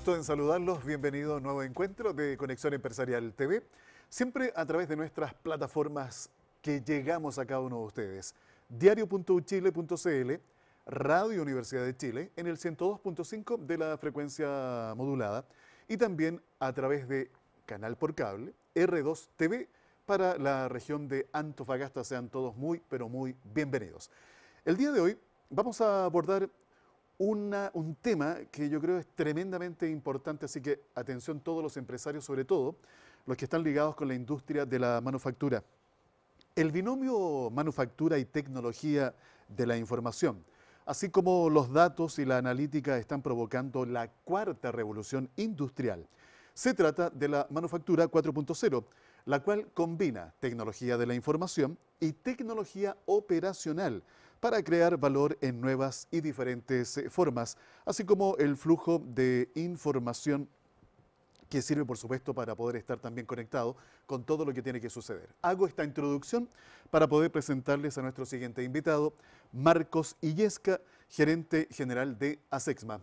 Gusto en saludarlos, bienvenidos a un nuevo encuentro de Conexión Empresarial TV, siempre a través de nuestras plataformas que llegamos a cada uno de ustedes, diario.uchile.cl, Radio Universidad de Chile, en el 102.5 de la frecuencia modulada, y también a través de Canal por Cable, R2 TV, para la región de Antofagasta. Sean todos muy, pero muy bienvenidos. El día de hoy vamos a abordar un tema que yo creo es tremendamente importante, así que atención todos los empresarios, sobre todo los que están ligados con la industria de la manufactura. El binomio manufactura y tecnología de la información, así como los datos y la analítica están provocando la cuarta revolución industrial. Se trata de la manufactura 4.0, la cual combina tecnología de la información y tecnología operacional para crear valor en nuevas y diferentes eh, formas, así como el flujo de información que sirve por supuesto para poder estar también conectado con todo lo que tiene que suceder. Hago esta introducción para poder presentarles a nuestro siguiente invitado, Marcos Illesca, gerente general de ASEXMA.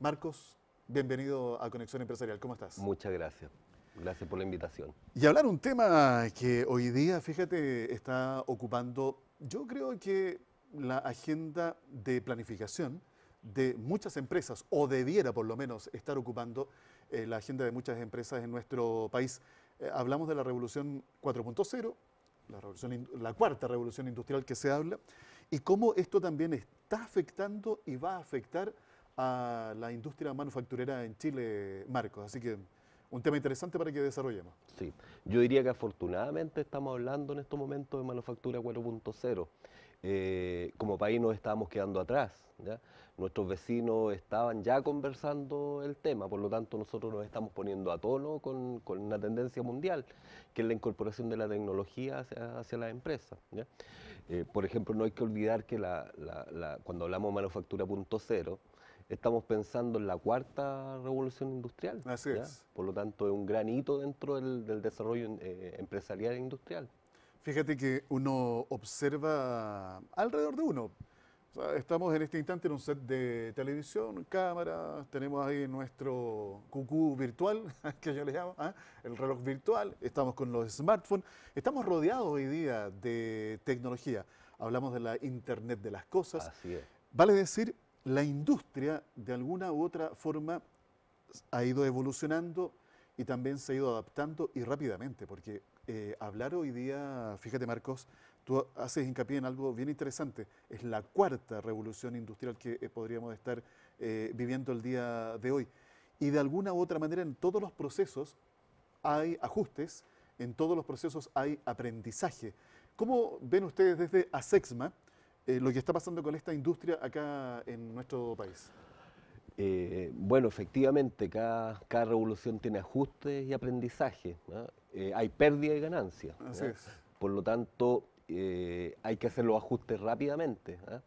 Marcos, bienvenido a Conexión Empresarial, ¿cómo estás? Muchas gracias. Gracias por la invitación. Y hablar un tema que hoy día, fíjate, está ocupando, yo creo que la agenda de planificación de muchas empresas, o debiera por lo menos estar ocupando eh, la agenda de muchas empresas en nuestro país. Eh, hablamos de la revolución 4.0, la, la cuarta revolución industrial que se habla, y cómo esto también está afectando y va a afectar a la industria manufacturera en Chile, Marcos. Así que un tema interesante para que desarrollemos. Sí, yo diría que afortunadamente estamos hablando en estos momentos de manufactura 4.0. Eh, como país nos estábamos quedando atrás. ¿ya? Nuestros vecinos estaban ya conversando el tema, por lo tanto nosotros nos estamos poniendo a tono con, con una tendencia mundial, que es la incorporación de la tecnología hacia, las empresas. Eh, por ejemplo, no hay que olvidar que cuando hablamos de manufactura punto cero, estamos pensando en la cuarta revolución industrial. Así es. Por lo tanto, es un gran hito dentro del, desarrollo eh, empresarial e industrial. Fíjate que uno observa alrededor de uno. estamos en este instante en un set de televisión, cámaras, tenemos ahí nuestro cucú virtual, que yo le llamo, ¿ah? el reloj virtual, estamos con los smartphones, estamos rodeados hoy día de tecnología. Hablamos de la Internet de las Cosas. Vale decir, la industria de alguna u otra forma ha ido evolucionando y también se ha ido adaptando y rápidamente, porque eh, hablar hoy día, fíjate Marcos, tú haces hincapié en algo bien interesante, es la cuarta revolución industrial que eh, podríamos estar eh, viviendo el día de hoy. Y de alguna u otra manera en todos los procesos hay ajustes, en todos los procesos hay aprendizaje. ¿Cómo ven ustedes desde ASEXMA lo que está pasando con esta industria acá en nuestro país? Eh, bueno, efectivamente, cada, revolución tiene ajustes y aprendizaje. Eh, hay pérdida y ganancia. Por lo tanto, eh, hay que hacer los ajustes rápidamente. ¿ah?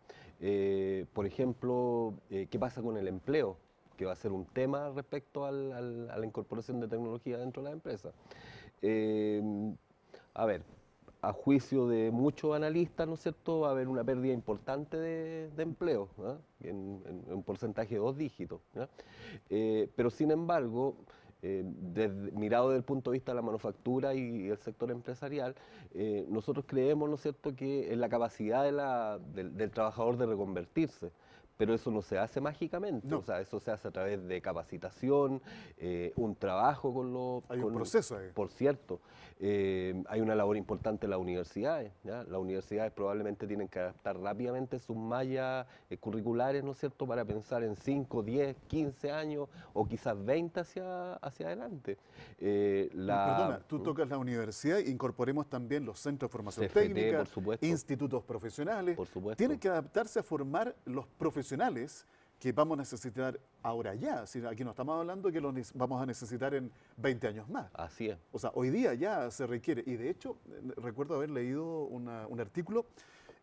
por ejemplo, ¿qué pasa con el empleo? Que va a ser un tema respecto a la incorporación de tecnología dentro de la empresa. a ver, a juicio de muchos analistas, ¿no es cierto?, va a haber una pérdida importante de, empleo, ¿ah? en, un porcentaje de dos dígitos. Eh, pero sin embargo, eh, mirado desde el punto de vista de la manufactura y el sector empresarial, eh, nosotros creemos, ¿no es cierto?, que en la capacidad del, trabajador de reconvertirse pero eso no se hace mágicamente, o sea, eso se hace a través de capacitación, eh, un trabajo con los... Hay un proceso Por cierto, eh, hay una labor importante en las universidades, ¿ya? las universidades probablemente tienen que adaptar rápidamente sus mallas eh, curriculares, ¿no es cierto?, para pensar en 5, 10, 15 años o quizás 20 hacia, hacia adelante. Perdona, tú mm. tocas la universidad, incorporemos también los centros de formación técnica, institutos profesionales, por supuesto. tienen que adaptarse a formar los profesionales profesionales que vamos a necesitar ahora ya. Si aquí no estamos hablando que los vamos a necesitar en 20 años más. Así es. O sea, hoy día ya se requiere. Y de hecho, recuerdo haber leído un artículo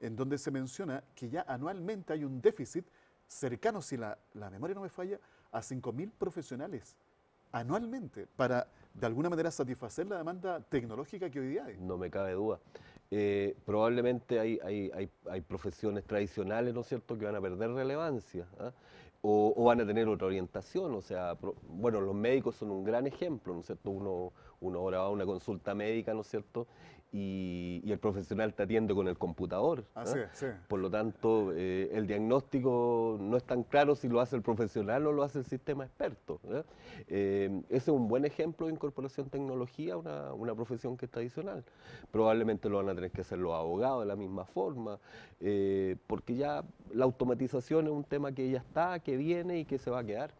en donde se menciona que ya anualmente hay un déficit cercano, si la, la memoria no me falla, a 5.000 profesionales anualmente para de alguna manera satisfacer la demanda tecnológica que hoy día hay. No me cabe duda. Eh, probablemente hay, hay, profesiones tradicionales, ¿no es cierto?, que van a perder relevancia ¿ah? o, van a tener otra orientación. O sea, bueno, los médicos son un gran ejemplo, ¿no es cierto? Uno, uno ahora va a una consulta médica, ¿no es cierto? Y, el profesional te atiende con el computador. ¿eh? Por lo tanto, eh, el diagnóstico no es tan claro si lo hace el profesional o lo hace el sistema experto. ¿eh? ese es un buen ejemplo de incorporación de tecnología a una, una, profesión que es tradicional. Probablemente lo van a tener que hacer los abogados de la misma forma, porque ya la automatización es un tema que ya está, que viene y que se va a quedar.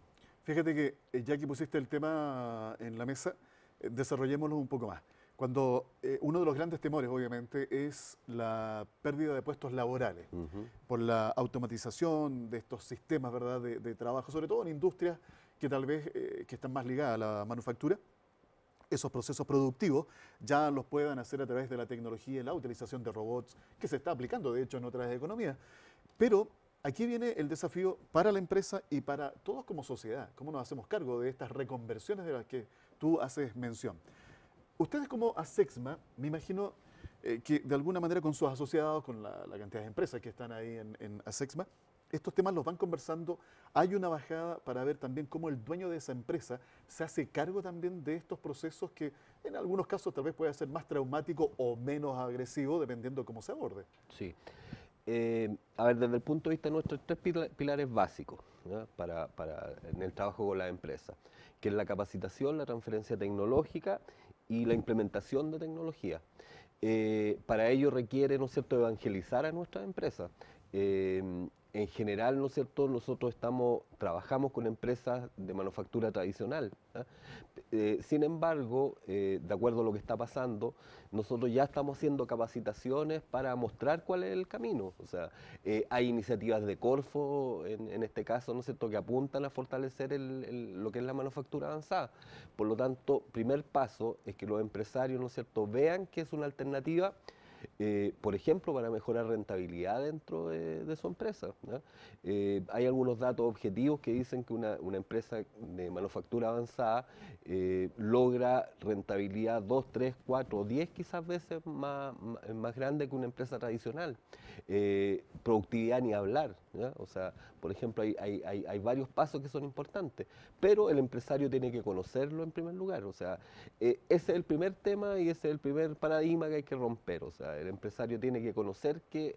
Fíjate que ya que pusiste el tema en la mesa, desarrollémoslo un poco más. Cuando eh, uno de los grandes temores, obviamente, es la pérdida de puestos laborales por la automatización de estos sistemas ¿verdad? De, trabajo, sobre todo en industrias que tal vez eh, que están más ligadas a la manufactura, esos procesos productivos ya los puedan hacer a través de la tecnología y la utilización de robots, que se está aplicando, de hecho, en otras economías. Pero Aquí viene el desafío para la empresa y para todos como sociedad. ¿Cómo nos hacemos cargo de estas reconversiones de las que tú haces mención. Ustedes como ASEXMA, me imagino eh, que de alguna manera con sus asociados, con la, cantidad de empresas que están ahí en, ASEXMA, estos temas los van conversando. Hay una bajada para ver también cómo el dueño de esa empresa se hace cargo también de estos procesos que en algunos casos tal vez puede ser más traumático o menos agresivo, dependiendo de cómo se aborde. Sí. Eh, a ver, desde el punto de vista nuestro, nuestros tres pilares básicos para, en el trabajo con la empresa que es la capacitación, la transferencia tecnológica y la implementación de tecnología. Eh, para ello requiere, ¿no es cierto?, evangelizar a nuestras empresas. Eh, en general, ¿no es cierto?, nosotros trabajamos con empresas de manufactura tradicional. ¿ah? Eh, sin embargo, eh, de acuerdo a lo que está pasando, nosotros ya estamos haciendo capacitaciones para mostrar cuál es el camino. O sea, eh, hay iniciativas de Corfo, en, este caso, ¿no es cierto?, que apuntan a fortalecer lo que es la manufactura avanzada. Por lo tanto, primer paso es que los empresarios, ¿no es cierto?, vean que es una alternativa eh, por ejemplo, para mejorar rentabilidad dentro de, su empresa. Eh, hay algunos datos objetivos que dicen que una, empresa de manufactura avanzada eh, logra rentabilidad 2, 3, 4, 10 quizás veces más grande que una empresa tradicional. productividad ni hablar. O sea, por ejemplo, hay, varios pasos que son importantes, pero el empresario tiene que conocerlo en primer lugar. O sea, eh, ese es el primer tema y ese es el primer paradigma que hay que romper. O sea, el empresario tiene que conocer que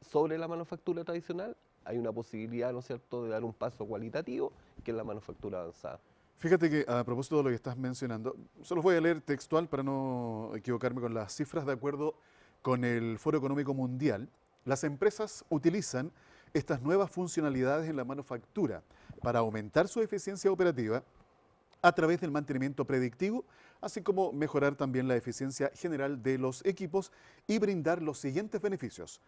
sobre la manufactura tradicional hay una posibilidad, ¿no es cierto?, de dar un paso cualitativo, que es la manufactura avanzada. Fíjate que a propósito de lo que estás mencionando, solo voy a leer textual para no equivocarme con las cifras, de acuerdo con el Foro Económico Mundial, las empresas utilizan estas nuevas funcionalidades en la manufactura para aumentar su eficiencia operativa a través del mantenimiento predictivo, así como mejorar también la eficiencia general de los equipos y brindar los siguientes beneficios.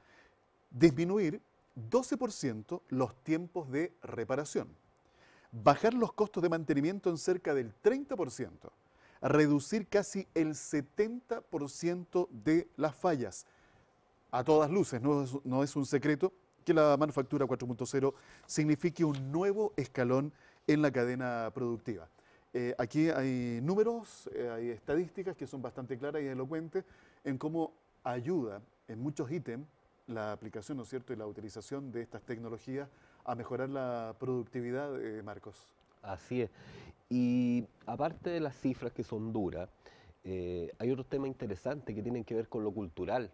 Disminuir 12% los tiempos de reparación, bajar los costos de mantenimiento en cerca del 30%, reducir casi el 70% de las fallas. A todas luces, no es, no es un secreto que la manufactura 4.0 signifique un nuevo escalón en la cadena productiva. Eh, aquí hay números, eh, hay estadísticas que son bastante claras y elocuentes en cómo ayuda en muchos ítems la aplicación, ¿no es cierto?, y la utilización de estas tecnologías a mejorar la productividad, eh, Marcos. Así es. Y aparte de las cifras que son duras, hay otro tema interesante que tiene que ver con lo cultural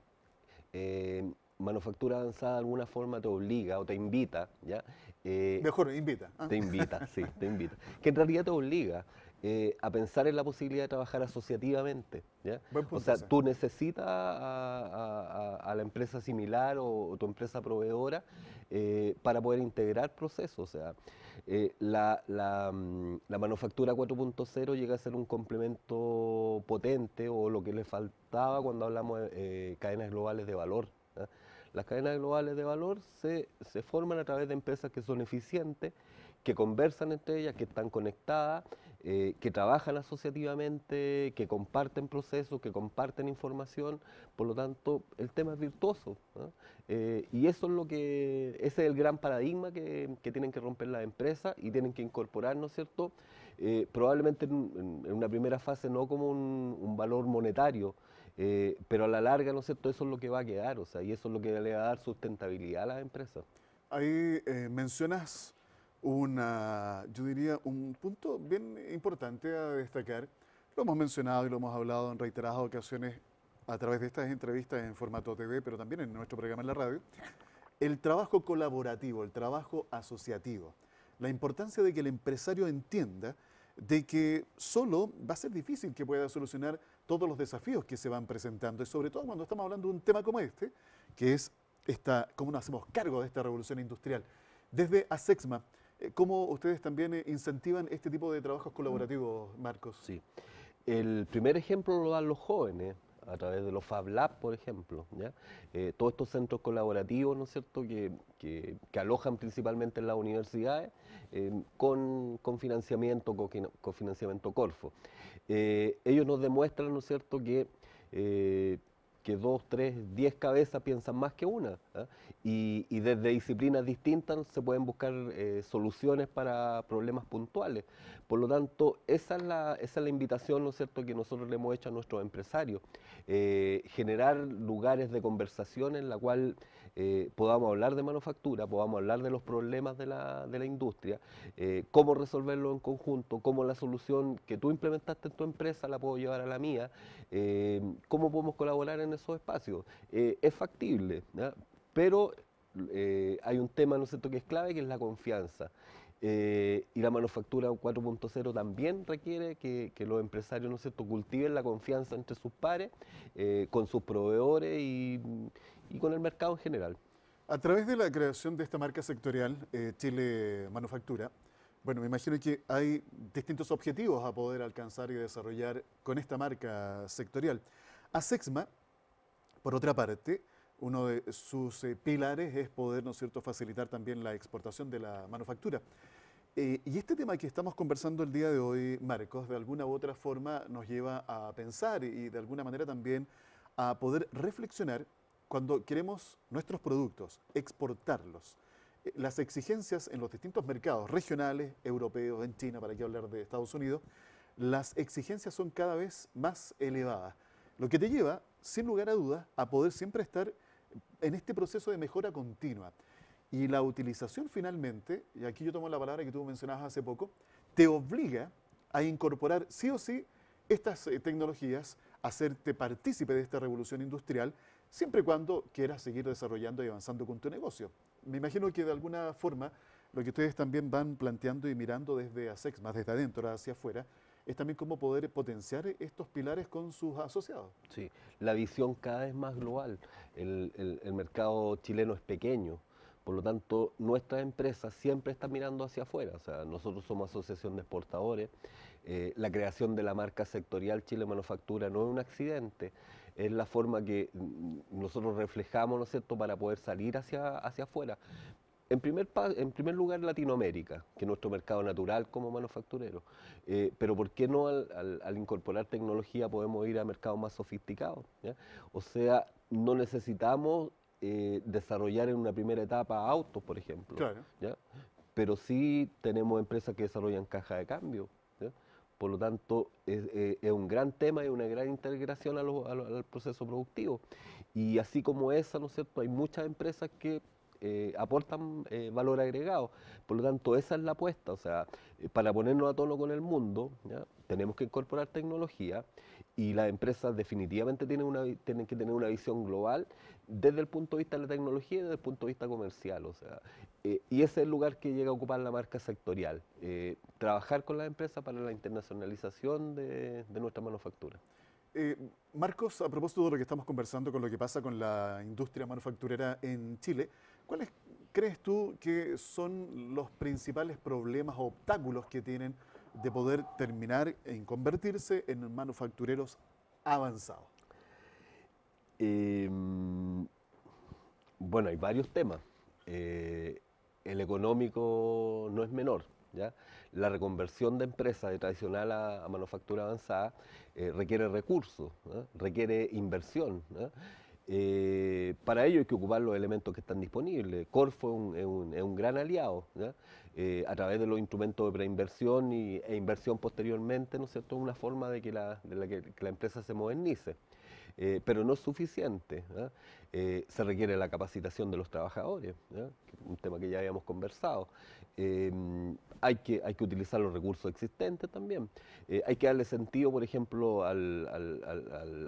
manufactura avanzada de alguna forma te obliga o te invita, ¿ya? Eh, Mejor, invita. ¿ah? Te invita, sí, te invita. Que en realidad te obliga eh, a pensar en la posibilidad de trabajar asociativamente, ¿ya? O sea, tú necesitas a, la empresa similar o, tu empresa proveedora eh, para poder integrar procesos, o sea... Mm, la, manufactura 4.0 llega a ser un complemento potente o lo que le faltaba cuando hablamos de cadenas globales de valor. ¿ya? Las cadenas globales de valor se, forman a través de empresas que son eficientes, que conversan entre ellas, que están conectadas, eh, que trabajan asociativamente, que comparten procesos, que comparten información, por lo tanto el tema es virtuoso. Eh, y eso es lo que, ese es el gran paradigma que, tienen que romper las empresas y tienen que incorporar, ¿no es cierto? Eh, probablemente en, una primera fase no como un valor monetario, eh, pero a la larga, ¿no es cierto? Eso es lo que va a quedar, o sea, y eso es lo que le va a dar sustentabilidad a las empresas. Ahí eh, mencionas una, yo diría, un punto bien importante a destacar. Lo hemos mencionado y lo hemos hablado en reiteradas ocasiones a través de estas entrevistas en formato TV, pero también en nuestro programa en la radio. El trabajo colaborativo, el trabajo asociativo. La importancia de que el empresario entienda de que solo va a ser difícil que pueda solucionar todos los desafíos que se van presentando, y sobre todo cuando estamos hablando de un tema como este, que es esta, cómo nos hacemos cargo de esta revolución industrial. Desde ASEXMA, eh, ¿cómo ustedes también eh, incentivan este tipo de trabajos colaborativos, Marcos? Sí. El primer ejemplo lo dan los jóvenes a través de los Fab Labs, por ejemplo. Eh, todos estos centros colaborativos, ¿no es cierto?, que, alojan principalmente en las universidades eh, con, financiamiento, con, financiamiento Corfo. Eh, ellos nos demuestran, ¿no es cierto?, que que dos, tres, diez cabezas piensan más que una. ¿ah? Y, desde disciplinas distintas se pueden buscar eh, soluciones para problemas puntuales. Por lo tanto, esa es la, invitación ¿no es cierto? que nosotros le hemos hecho a nuestros empresarios. Eh, generar lugares de conversación en la cual eh, podamos hablar de manufactura, podamos hablar de los problemas de la, industria, eh, cómo resolverlo en conjunto, cómo la solución que tú implementaste en tu empresa la puedo llevar a la mía, eh, cómo podemos colaborar en esos espacios. es factible, pero hay un tema ¿no que es clave, que es la confianza. y la manufactura 4.0 también requiere que, los empresarios ¿no cultiven la confianza entre sus pares, con sus proveedores y, y con el mercado en general. A través de la creación de esta marca sectorial, eh, Chile Manufactura, bueno, me imagino que hay distintos objetivos a poder alcanzar y desarrollar con esta marca sectorial. A Sexma, por otra parte, uno de sus eh, pilares es poder, ¿no es cierto?, facilitar también la exportación de la manufactura. Eh, y este tema que estamos conversando el día de hoy, Marcos, de alguna u otra forma nos lleva a pensar y de alguna manera también a poder reflexionar cuando queremos nuestros productos, exportarlos, eh, las exigencias en los distintos mercados regionales, europeos, en China, para qué hablar de Estados Unidos, las exigencias son cada vez más elevadas, lo que te lleva, sin lugar a dudas, a poder siempre estar en este proceso de mejora continua. Y la utilización finalmente, y aquí yo tomo la palabra que tú mencionabas hace poco, te obliga a incorporar sí o sí estas tecnologías, eh, tecnologías, hacerte partícipe de esta revolución industrial siempre y cuando quieras seguir desarrollando y avanzando con tu negocio. Me imagino que de alguna forma lo que ustedes también van planteando y mirando desde ASEX, más desde adentro hacia afuera, es también cómo poder potenciar estos pilares con sus asociados. Sí, la visión cada vez más global. El, mercado chileno es pequeño, por lo tanto nuestras empresas siempre están mirando hacia afuera. O sea, nosotros somos asociación de exportadores, eh, la creación de la marca sectorial Chile Manufactura no es un accidente es la forma que nosotros reflejamos, ¿no es cierto?, para poder salir hacia, hacia afuera. En primer, en primer lugar, Latinoamérica, que es nuestro mercado natural como manufacturero. Eh, pero ¿por qué no al, incorporar tecnología podemos ir a mercados más sofisticados? O sea, no necesitamos eh, desarrollar en una primera etapa autos, por ejemplo. Claro. ¿ya? Pero sí tenemos empresas que desarrollan caja de cambio, por lo tanto, eh, es, un gran tema y una gran integración al proceso productivo. Y así como esa, ¿no es cierto? Hay muchas empresas que eh, aportan eh, valor agregado. Por lo tanto, esa es la apuesta. O sea, para ponernos a tono con el mundo, tenemos que incorporar tecnología y las empresas definitivamente tienen, que tener una visión global desde el punto de vista de la tecnología y desde el punto de vista comercial. O sea, eh, y ese es el lugar que llega a ocupar la marca sectorial, eh, trabajar con las empresas para la internacionalización de, nuestra manufactura. Eh, Marcos, a propósito de lo que estamos conversando con lo que pasa con la industria manufacturera en Chile, ¿cuáles crees tú que son los principales problemas o obstáculos que tienen de poder terminar en convertirse en manufactureros avanzados? Em, bueno, hay varios temas. Eh, el económico no es menor. La reconversión de empresas de tradicional a, manufactura avanzada eh, requiere recursos, requiere inversión. Eh, para ello hay que ocupar los elementos que están disponibles. Corfo es un, gran aliado eh, a través de los instrumentos de preinversión e inversión posteriormente, ¿no es cierto? Una forma de que la, empresa se modernice. Eh, pero no es suficiente. se requiere la capacitación de los trabajadores, un tema que ya habíamos conversado. Em, hay, que, hay que utilizar los recursos existentes también. Eh, hay que darle sentido, por ejemplo, al,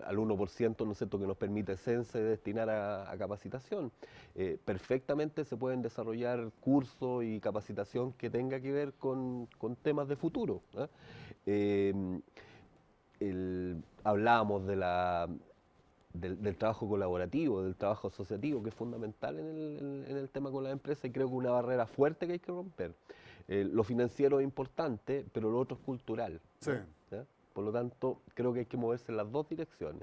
1% ¿no es cierto? que nos permite CENSE destinar a, capacitación. Eh, perfectamente se pueden desarrollar cursos y capacitación que tenga que ver con, temas de futuro. ¿eh? Em, hablábamos de la del, trabajo colaborativo, del trabajo asociativo, que es fundamental en el, en el tema con las empresas y creo que una barrera fuerte que hay que romper. Eh, lo financiero es importante, pero lo otro es cultural. Sí. Por lo tanto, creo que hay que moverse en las dos direcciones.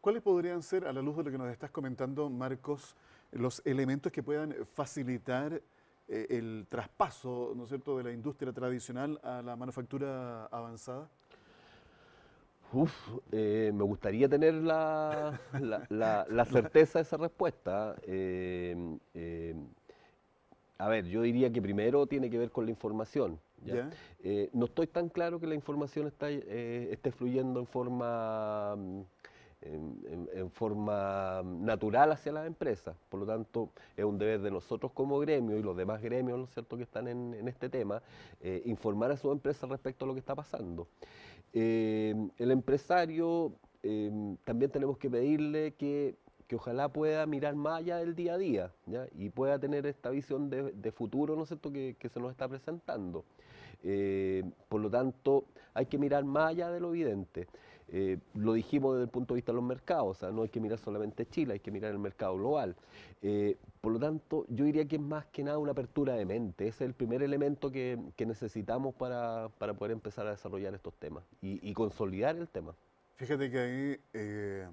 ¿Cuáles podrían ser, a la luz de lo que nos estás comentando, Marcos, los elementos que puedan facilitar eh, el traspaso, ¿no es cierto?, de la industria tradicional a la manufactura avanzada? Uf, eh, me gustaría tener la, certeza de esa respuesta. Em, em, a ver, yo diría que primero tiene que ver con la información. Eh, no estoy tan claro que la información está, eh, esté fluyendo en forma, mm, en, forma natural hacia las empresas. Por lo tanto, es un deber de nosotros como gremio y los demás gremios, cierto?, que están en, en este tema, informar a sus empresas respecto a lo que está pasando. Eh, el empresario eh, también tenemos que pedirle que, ojalá pueda mirar más allá del día a día y pueda tener esta visión de, futuro ¿no Que, se nos está presentando. Eh, por lo tanto, hay que mirar más allá de lo evidente. Eh, lo dijimos desde el punto de vista de los mercados, no hay que mirar solamente Chile, hay que mirar el mercado global. Eh, por lo tanto, yo diría que es más que nada una apertura de mente, es el primer elemento que, necesitamos para, poder empezar a desarrollar estos temas y, consolidar el tema. Fíjate que ahí eh,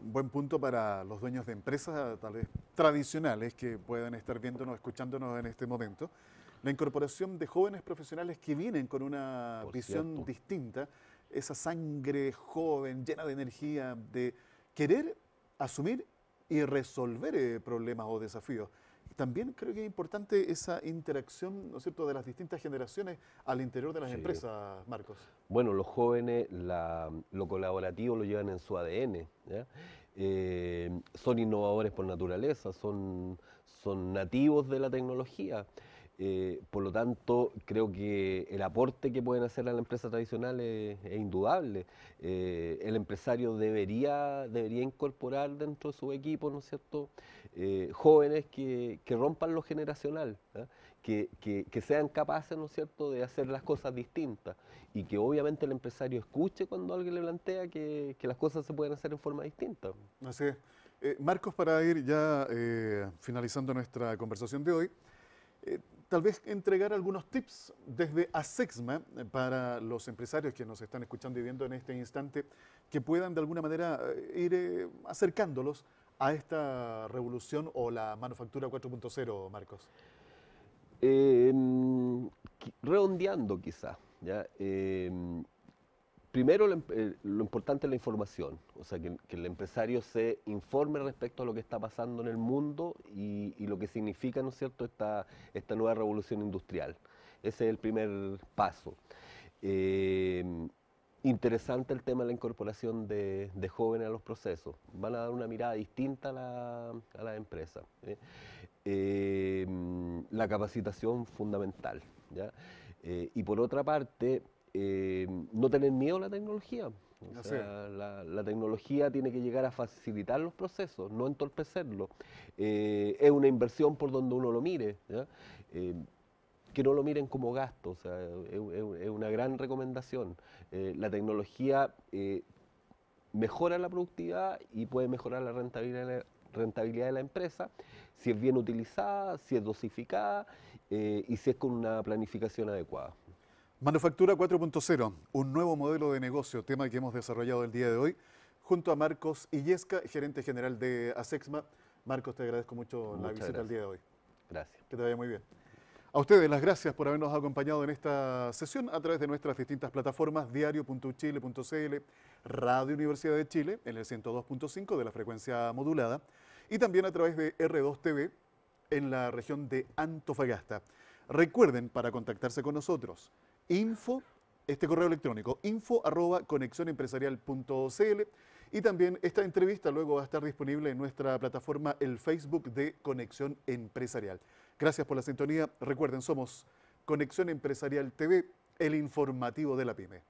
un buen punto para los dueños de empresas, tal vez tradicionales, que puedan estar viéndonos, escuchándonos en este momento la incorporación de jóvenes profesionales que vienen con una visión distinta esa sangre joven, llena de energía, de querer asumir y resolver eh, problemas o desafíos. También creo que es importante esa interacción, ¿no es cierto?, de las distintas generaciones al interior de las empresas, Marcos. Bueno, los jóvenes lo colaborativo lo llevan en su ADN, eh, son innovadores por naturaleza, son, son nativos de la tecnología. Eh, por lo tanto, creo que el aporte que pueden hacer a la empresa tradicional es, indudable. Eh, el empresario debería, debería incorporar dentro de su equipo, ¿no es cierto?, eh, jóvenes que, rompan lo generacional, ¿ah? que, sean capaces, ¿no es cierto?, de hacer las cosas distintas y que obviamente el empresario escuche cuando alguien le plantea que, las cosas se pueden hacer en forma distinta. Así es. Marcos, para ir ya finalizando nuestra conversación de hoy, tal vez entregar algunos tips desde ASEXMA eh, para los empresarios que nos están escuchando y viendo en este instante, que puedan de alguna manera eh, ir eh, acercándolos a esta revolución o la manufactura 4.0, Marcos? Em, redondeando quizá, ¿ya? Em, Primero, eh, lo, importante es la información, o sea, que, el empresario se informe respecto a lo que está pasando en el mundo y, lo que significa, ¿no es cierto?, esta, esta, nueva revolución industrial. Ese es el primer paso. Em, interesante el tema de la incorporación de, jóvenes a los procesos. Van a dar una mirada distinta a la, la empresa. ¿eh? Em, la capacitación fundamental. Eh, y por otra parte, eh, no tener miedo a la tecnología. la, tecnología tiene que llegar a facilitar los procesos, no entorpecerlos. Eh, es una inversión por donde uno lo mire. Eh, que no lo miren como gasto, es, una gran recomendación. la tecnología mejora la productividad y puede mejorar la rentabilidad de la, empresa, si es bien utilizada, si es dosificada y si es con una planificación adecuada. Manufactura 4.0, un nuevo modelo de negocio, tema que hemos desarrollado el día de hoy, junto a Marcos Illesca, gerente general de ASEXMA. Marcos, te agradezco mucho la visita el día de hoy. Gracias. Que te vaya muy bien. A ustedes las gracias por habernos acompañado en esta sesión a través de nuestras distintas plataformas diario.chile.cl, Radio Universidad de Chile en el 102.5 de la frecuencia modulada y también a través de R2 TV en la región de Antofagasta. Recuerden para contactarse con nosotros info, este correo electrónico, info arroba conexionempresarial.cl y también esta entrevista luego va a estar disponible en nuestra plataforma, el Facebook de Conexión Empresarial. Gracias por la sintonía. Recuerden, somos Conexión Empresarial TV, el informativo de la PyME.